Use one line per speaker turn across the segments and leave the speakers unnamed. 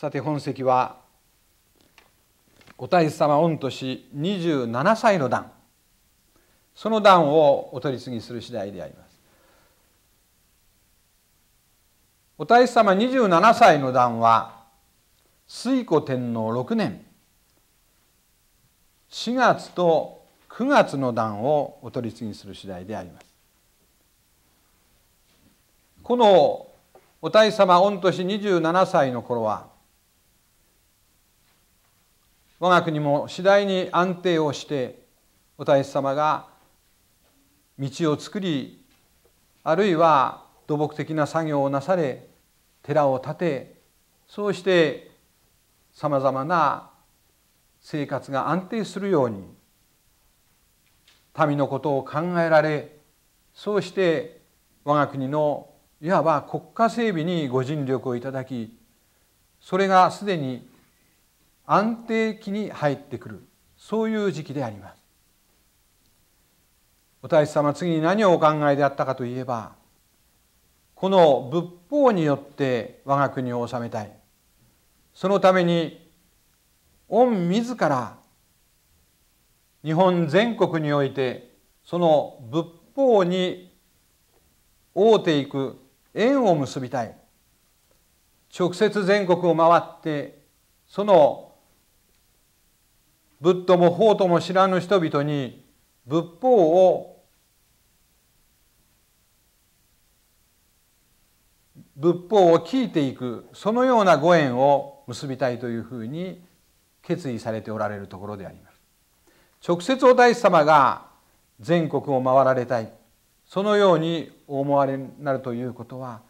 さて本席はお大師様御年27歳の段その段をお取り次ぎする次第であります。お大師様27歳の段は推古天皇6年4月と9月の段をお取り次ぎする次第であります。このお大師様御年27歳の頃は我が国も次第に安定をしてお大師様が道を作りあるいは土木的な作業をなされ寺を建てそうしてさまざまな生活が安定するように民のことを考えられそうして我が国のいわば国家整備にご尽力をいただきそれがすでに安定期に入ってくるそういう時期でありますお大師様次に何をお考えであったかといえばこの仏法によって我が国を治めたいそのために御自ら日本全国においてその仏法に会手ていく縁を結びたい直接全国を回ってその仏とも法とも知らぬ人々に仏法を仏法を聞いていくそのようなご縁を結びたいというふうに決意されておられるところであります直接お大師様が全国を回られたいそのようにお思われになるということは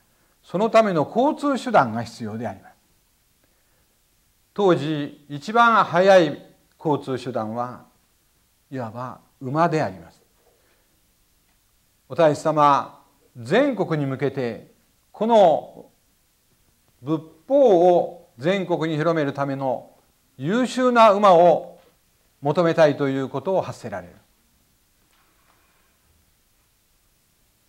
そのための交通手段が必要であります当時一番早い交通手段はいわば馬でありますお大師様全国に向けてこの仏法を全国に広めるための優秀な馬を求めたいということを発せられる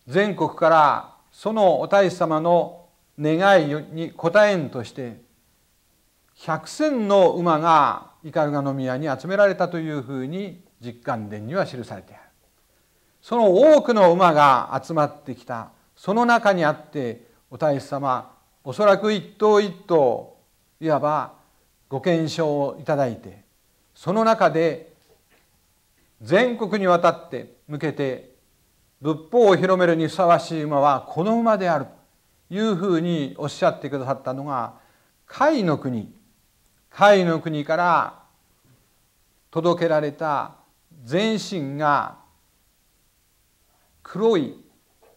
全国からそのお大師様の願いに応えんとして百戦の馬がイカの宮に集められたというふうに実感伝には記されてあるその多くの馬が集まってきたその中にあってお大師様おそらく一頭一頭いわばご検証をいただいてその中で全国にわたって向けて仏法を広めるにふさわしい馬はこの馬であるというふうにおっしゃってくださったのが甲斐の国神の国から届けられた全身が黒い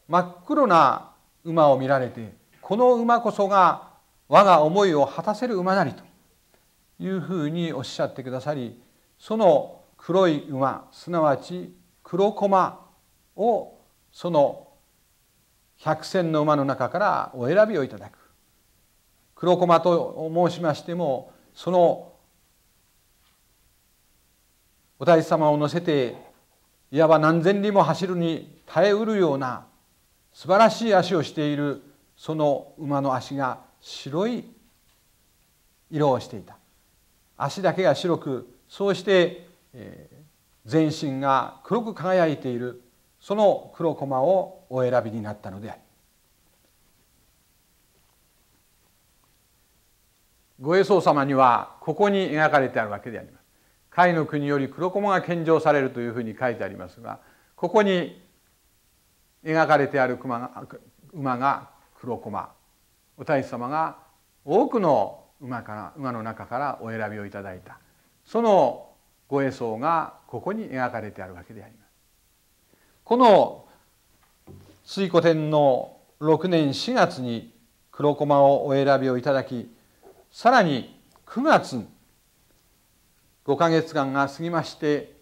真っ黒な馬を見られてこの馬こそが我が思いを果たせる馬なりというふうにおっしゃってくださりその黒い馬すなわち黒駒をその百戦の馬の中からお選びをいただく黒駒と申しましてもそのお大師様を乗せていわば何千里も走るに耐えうるような素晴らしい足をしているその馬の足が白い色をしていた足だけが白くそうして、全身が黒く輝いているその黒駒をお選びになったのである。ご栄宗様にはここに描かれてあるわけであります。甲斐の国より黒駒が献上されるというふうに書いてありますがここに描かれてある熊が馬が黒駒お太子様が多くの馬から馬の中からお選びをいただいたそのご栄奏がここに描かれてあるわけであります。この推古天皇6年4月に黒駒をお選びをいただきさらに9月5か月間が過ぎまして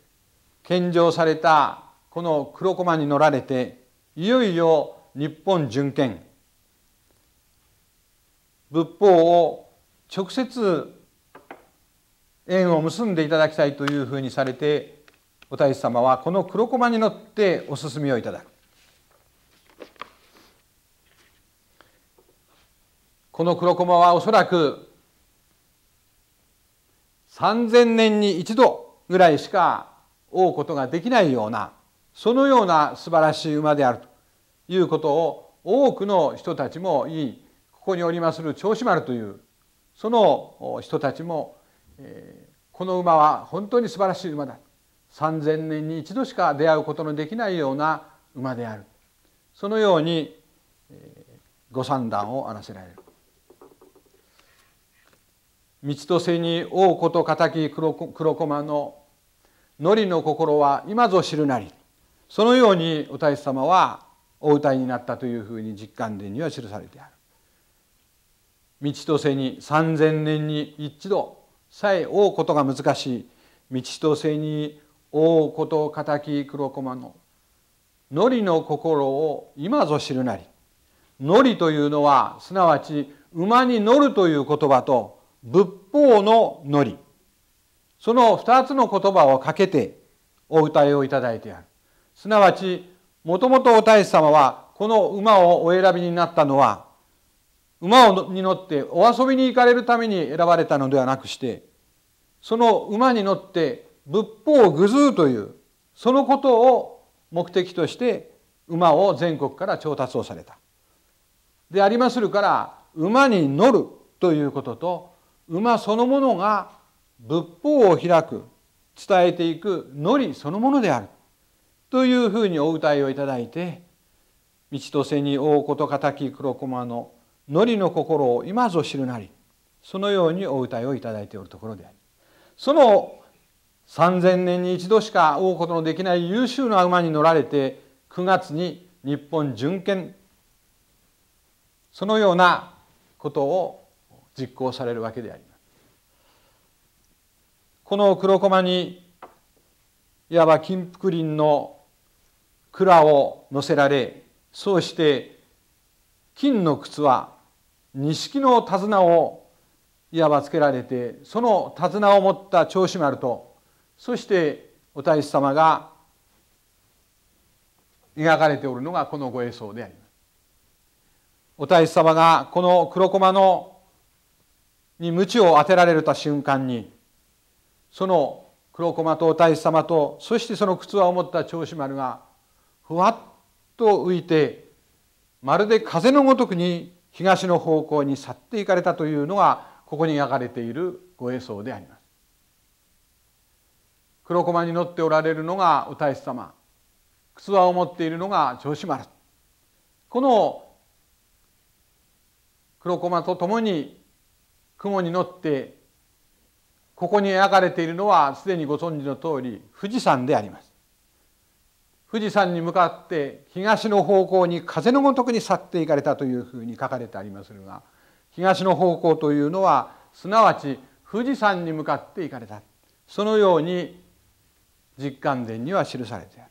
献上されたこの黒駒に乗られていよいよ日本巡見仏法を直接縁を結んでいただきたいというふうにされてお太子様はこの黒駒に乗ってお進みをいただくこの黒駒はおそらく3,000年に一度ぐらいしか追うことができないようなそのような素晴らしい馬であるということを多くの人たちもいいここにおりまする銚子丸というその人たちも、えー、この馬は本当に素晴らしい馬だ3,000年に一度しか出会うことのできないような馬であるそのように、えー、ご算段をあらせられる。道とせに王こと敵黒黒駒ののりの心は今ぞ知るなりそのようにお太子様はお歌いになったというふうに実感伝には記されてある。道とせに3,000年に一度さえおうことが難しい道とせにおうこと敵黒駒ののりの心を今ぞ知るなりのりというのはすなわち馬に乗るという言葉と仏法のり。その2つの言葉をかけてお歌いをいただいてあるすなわちもともとお太師様はこの馬をお選びになったのは馬に乗ってお遊びに行かれるために選ばれたのではなくしてその馬に乗って仏法をずうというそのことを目的として馬を全国から調達をされた。でありまするから馬に乗るということと馬そのものが仏法を開く伝えていくのりそのものであるというふうにお歌いをいただいて「道と背に大こと敵黒駒ののりの心を今ぞ知るなり」そのようにお歌いをいただいておるところでありその3,000年に一度しか会うことのできない優秀な馬に乗られて9月に日本巡検そのようなことを実行されるわけであります。この黒駒にいわば金福林の蔵を乗せられそうして金の靴は錦の手綱をいわばつけられてその手綱を持った長子丸とそしてお太子様が描かれておるのがこのご映想であります。お太子様がこの黒駒のに鞭を当てられた瞬間にその黒駒とお太子様とそしてその靴輪を持った長子丸がふわっと浮いてまるで風のごとくに東の方向に去っていかれたというのがここに描かれているご映像であります。黒駒に乗っておられるのがお太子様靴輪を持っているのが長子丸この黒駒と共に雲に乗ってここに描かれているのはすでにご存知の通り富士山であります富士山に向かって東の方向に風のごとくに去っていかれたというふうに書かれてありますが東の方向というのはすなわち富士山に向かって行かれたそのように実感伝には記されてある